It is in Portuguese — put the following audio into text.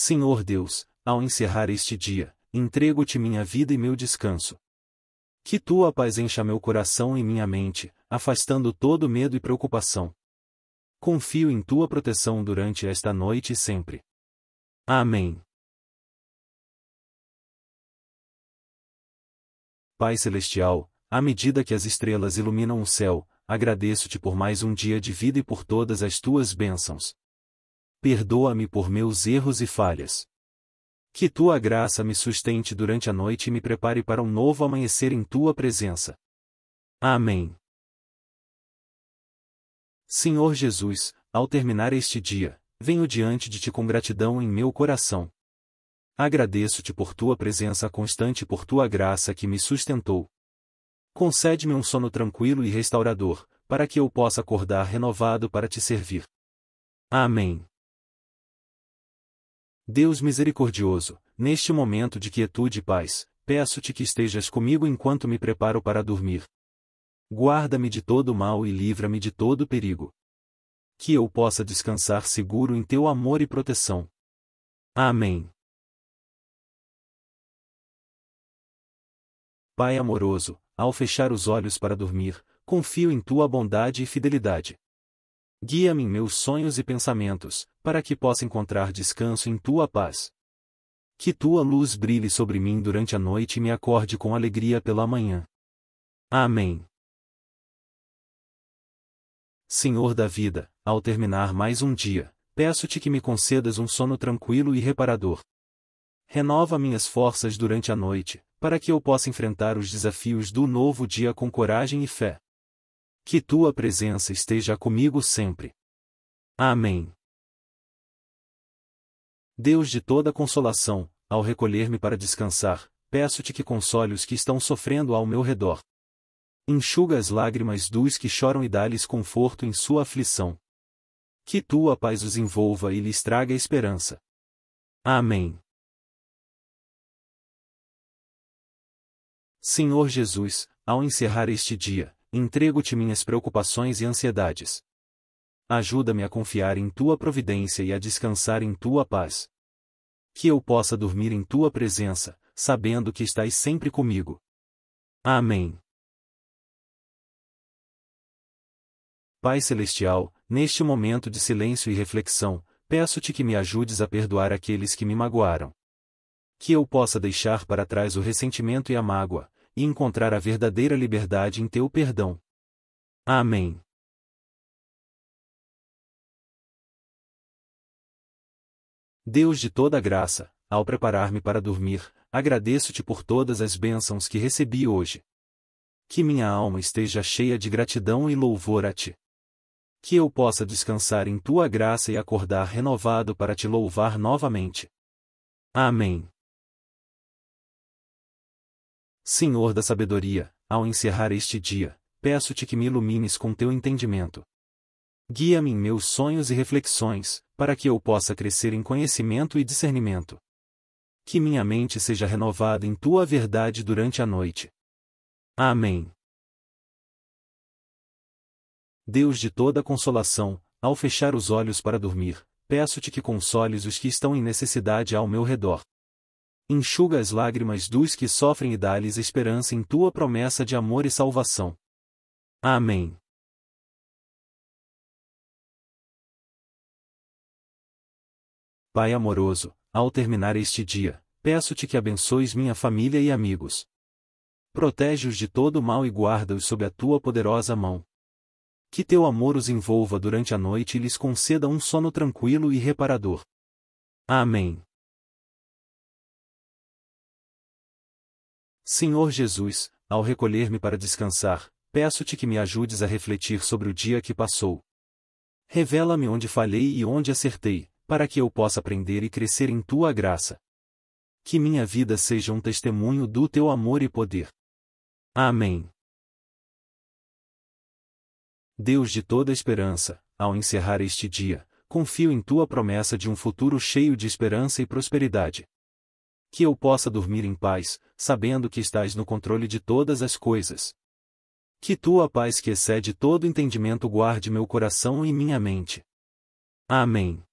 Senhor Deus, ao encerrar este dia, entrego-te minha vida e meu descanso. Que tua paz encha meu coração e minha mente, afastando todo medo e preocupação. Confio em tua proteção durante esta noite e sempre. Amém. Pai Celestial, à medida que as estrelas iluminam o céu, agradeço-te por mais um dia de vida e por todas as tuas bênçãos perdoa-me por meus erros e falhas. Que tua graça me sustente durante a noite e me prepare para um novo amanhecer em tua presença. Amém. Senhor Jesus, ao terminar este dia, venho diante de ti com gratidão em meu coração. Agradeço-te por tua presença constante e por tua graça que me sustentou. Concede-me um sono tranquilo e restaurador, para que eu possa acordar renovado para te servir. Amém. Deus misericordioso, neste momento de quietude e paz, peço-te que estejas comigo enquanto me preparo para dormir. Guarda-me de todo mal e livra-me de todo perigo. Que eu possa descansar seguro em teu amor e proteção. Amém. Pai amoroso, ao fechar os olhos para dormir, confio em tua bondade e fidelidade. Guia-me em meus sonhos e pensamentos, para que possa encontrar descanso em tua paz. Que tua luz brilhe sobre mim durante a noite e me acorde com alegria pela manhã. Amém. Senhor da vida, ao terminar mais um dia, peço-te que me concedas um sono tranquilo e reparador. Renova minhas forças durante a noite, para que eu possa enfrentar os desafios do novo dia com coragem e fé que tua presença esteja comigo sempre. Amém. Deus de toda consolação, ao recolher-me para descansar, peço-te que console os que estão sofrendo ao meu redor. Enxuga as lágrimas dos que choram e dá-lhes conforto em sua aflição. Que tua paz os envolva e lhes traga esperança. Amém. Senhor Jesus, ao encerrar este dia, entrego-te minhas preocupações e ansiedades. Ajuda-me a confiar em tua providência e a descansar em tua paz. Que eu possa dormir em tua presença, sabendo que estás sempre comigo. Amém. Pai Celestial, neste momento de silêncio e reflexão, peço-te que me ajudes a perdoar aqueles que me magoaram. Que eu possa deixar para trás o ressentimento e a mágoa, e encontrar a verdadeira liberdade em teu perdão. Amém. Deus de toda graça, ao preparar-me para dormir, agradeço-te por todas as bênçãos que recebi hoje. Que minha alma esteja cheia de gratidão e louvor a ti. Que eu possa descansar em tua graça e acordar renovado para te louvar novamente. Amém. Senhor da sabedoria, ao encerrar este dia, peço-te que me ilumines com teu entendimento. Guia-me em meus sonhos e reflexões, para que eu possa crescer em conhecimento e discernimento. Que minha mente seja renovada em tua verdade durante a noite. Amém. Deus de toda consolação, ao fechar os olhos para dormir, peço-te que consoles os que estão em necessidade ao meu redor enxuga as lágrimas dos que sofrem e dá-lhes esperança em tua promessa de amor e salvação. Amém. Pai amoroso, ao terminar este dia, peço-te que abençoes minha família e amigos. Protege-os de todo mal e guarda-os sob a tua poderosa mão. Que teu amor os envolva durante a noite e lhes conceda um sono tranquilo e reparador. Amém. Senhor Jesus, ao recolher-me para descansar, peço-te que me ajudes a refletir sobre o dia que passou. Revela-me onde falhei e onde acertei, para que eu possa aprender e crescer em tua graça. Que minha vida seja um testemunho do teu amor e poder. Amém. Deus de toda esperança, ao encerrar este dia, confio em tua promessa de um futuro cheio de esperança e prosperidade que eu possa dormir em paz, sabendo que estás no controle de todas as coisas. Que tua paz que excede todo entendimento guarde meu coração e minha mente. Amém.